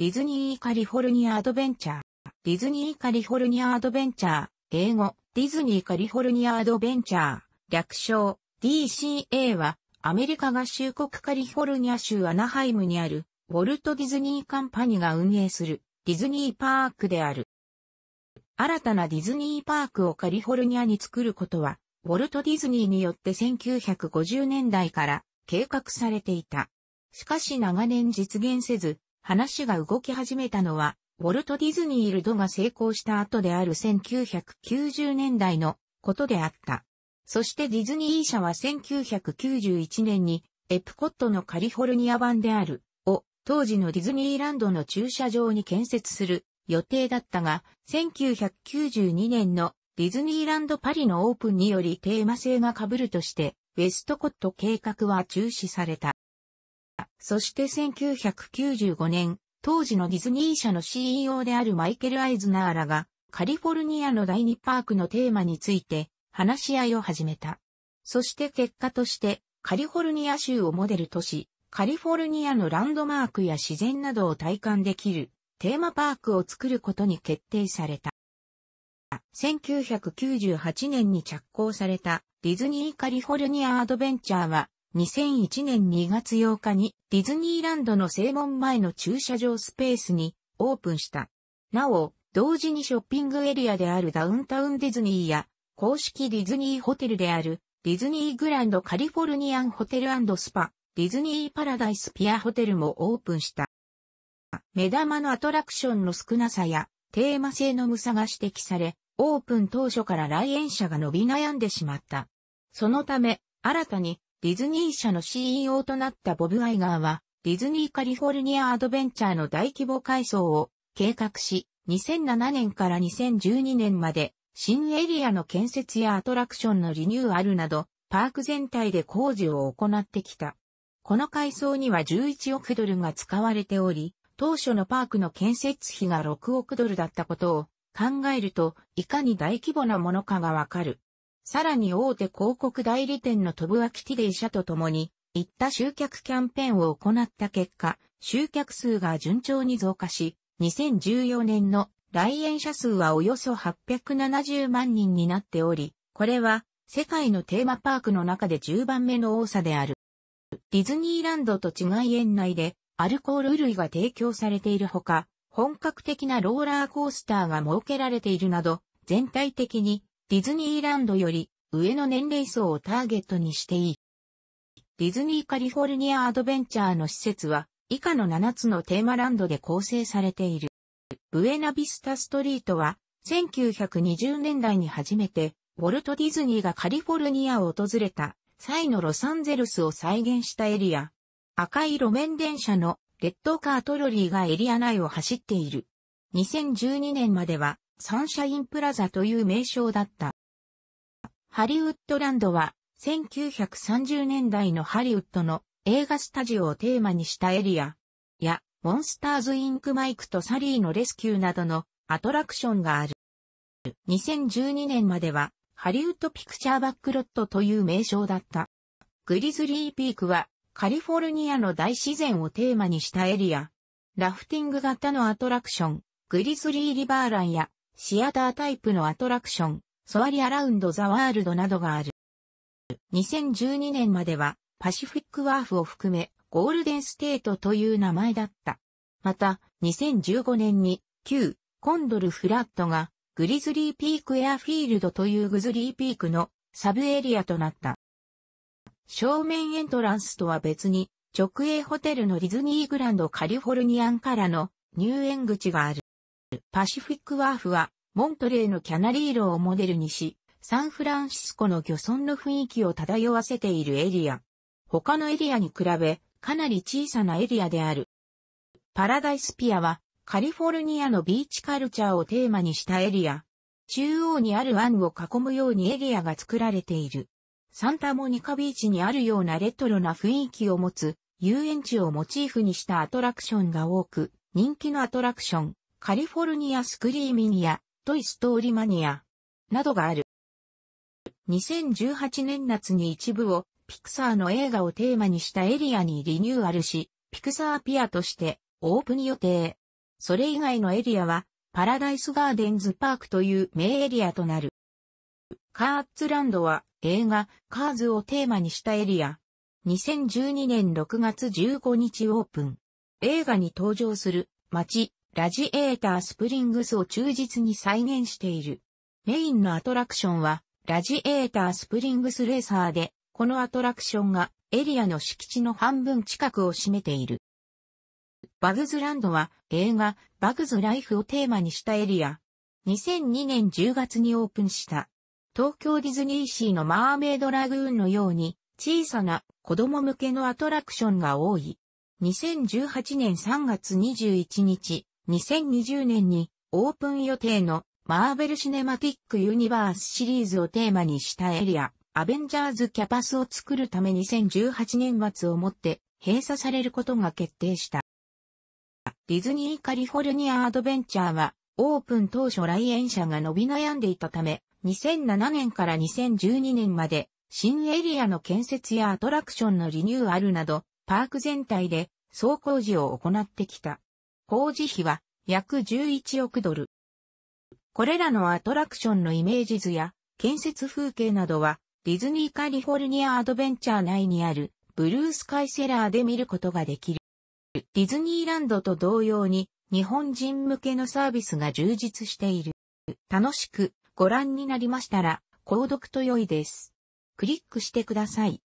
ディズニーカリフォルニアアドベンチャー。ディズニーカリフォルニアアドベンチャー。英語、ディズニーカリフォルニアアドベンチャー。略称、DCA は、アメリカ合衆国カリフォルニア州アナハイムにある、ウォルト・ディズニーカンパニーが運営する、ディズニーパークである。新たなディズニーパークをカリフォルニアに作ることは、ウォルト・ディズニーによって1950年代から計画されていた。しかし長年実現せず、話が動き始めたのは、ウォルト・ディズニー・ルドが成功した後である1990年代のことであった。そしてディズニー社は1991年にエプコットのカリフォルニア版であるを当時のディズニーランドの駐車場に建設する予定だったが、1992年のディズニーランドパリのオープンによりテーマ性が被るとして、ウェストコット計画は中止された。そして1995年、当時のディズニー社の CEO であるマイケル・アイズナーらが、カリフォルニアの第二パークのテーマについて、話し合いを始めた。そして結果として、カリフォルニア州をモデルとし、カリフォルニアのランドマークや自然などを体感できる、テーマパークを作ることに決定された。1998年に着工されたディズニーカリフォルニアアドベンチャーは2001年2月8日にディズニーランドの正門前の駐車場スペースにオープンした。なお、同時にショッピングエリアであるダウンタウンディズニーや公式ディズニーホテルであるディズニーグランドカリフォルニアンホテルスパ、ディズニーパラダイスピアホテルもオープンした。目玉のアトラクションの少なさやテーマ性の無さが指摘され、オープン当初から来園者が伸び悩んでしまった。そのため、新たにディズニー社の CEO となったボブ・アイガーは、ディズニーカリフォルニアアドベンチャーの大規模改装を計画し、2007年から2012年まで、新エリアの建設やアトラクションのリニューアルなど、パーク全体で工事を行ってきた。この改装には11億ドルが使われており、当初のパークの建設費が6億ドルだったことを考えると、いかに大規模なものかがわかる。さらに大手広告代理店の飛ぶアキティデイ社と共に、行った集客キャンペーンを行った結果、集客数が順調に増加し、2014年の来園者数はおよそ870万人になっており、これは世界のテーマパークの中で10番目の多さである。ディズニーランドと違い園内でアルコール類が提供されているほか、本格的なローラーコースターが設けられているなど、全体的にディズニーランドより上の年齢層をターゲットにしていい。ディズニーカリフォルニアアドベンチャーの施設は以下の7つのテーマランドで構成されている。ブエナビスタストリートは1920年代に初めてウォルト・ディズニーがカリフォルニアを訪れた際のロサンゼルスを再現したエリア。赤い路面電車のレッドカートロリーがエリア内を走っている。2012年まではサンシャインプラザという名称だった。ハリウッドランドは1930年代のハリウッドの映画スタジオをテーマにしたエリアやモンスターズインクマイクとサリーのレスキューなどのアトラクションがある。2012年まではハリウッドピクチャーバックロットという名称だった。グリズリーピークはカリフォルニアの大自然をテーマにしたエリア。ラフティング型のアトラクション、グリズリーリバーランやシアタータイプのアトラクション、ソアリアラウンドザワールドなどがある。2012年まではパシフィックワーフを含めゴールデンステートという名前だった。また、2015年に旧コンドルフラットがグリズリーピークエアフィールドというグズリーピークのサブエリアとなった。正面エントランスとは別に直営ホテルのディズニーグランドカリフォルニアンからの入園口がある。パシフィックワーフは、モントレーのキャナリーロをモデルにし、サンフランシスコの漁村の雰囲気を漂わせているエリア。他のエリアに比べ、かなり小さなエリアである。パラダイスピアは、カリフォルニアのビーチカルチャーをテーマにしたエリア。中央にある湾を囲むようにエリアが作られている。サンタモニカビーチにあるようなレトロな雰囲気を持つ遊園地をモチーフにしたアトラクションが多く、人気のアトラクション。カリフォルニアスクリーミニア、トイストーリマニア、などがある。2018年夏に一部をピクサーの映画をテーマにしたエリアにリニューアルし、ピクサーピアとしてオープン予定。それ以外のエリアはパラダイスガーデンズパークという名エリアとなる。カーツランドは映画カーズをテーマにしたエリア。2012年6月15日オープン。映画に登場する街ラジエータースプリングスを忠実に再現している。メインのアトラクションは、ラジエータースプリングスレーサーで、このアトラクションがエリアの敷地の半分近くを占めている。バグズランドは映画バグズライフをテーマにしたエリア。2002年10月にオープンした。東京ディズニーシーのマーメイドラグーンのように小さな子供向けのアトラクションが多い。2018年3月21日、2020年にオープン予定のマーベル・シネマティック・ユニバースシリーズをテーマにしたエリア、アベンジャーズ・キャパスを作るため2018年末をもって閉鎖されることが決定した。ディズニー・カリフォルニア・アドベンチャーは、オープン当初来園者が伸び悩んでいたため、2007年から2012年まで、新エリアの建設やアトラクションのリニューアルなど、パーク全体で走行時を行ってきた。工事費は約11億ドル。これらのアトラクションのイメージ図や建設風景などはディズニーカリフォルニアアドベンチャー内にあるブルースカイセラーで見ることができる。ディズニーランドと同様に日本人向けのサービスが充実している。楽しくご覧になりましたら購読と良いです。クリックしてください。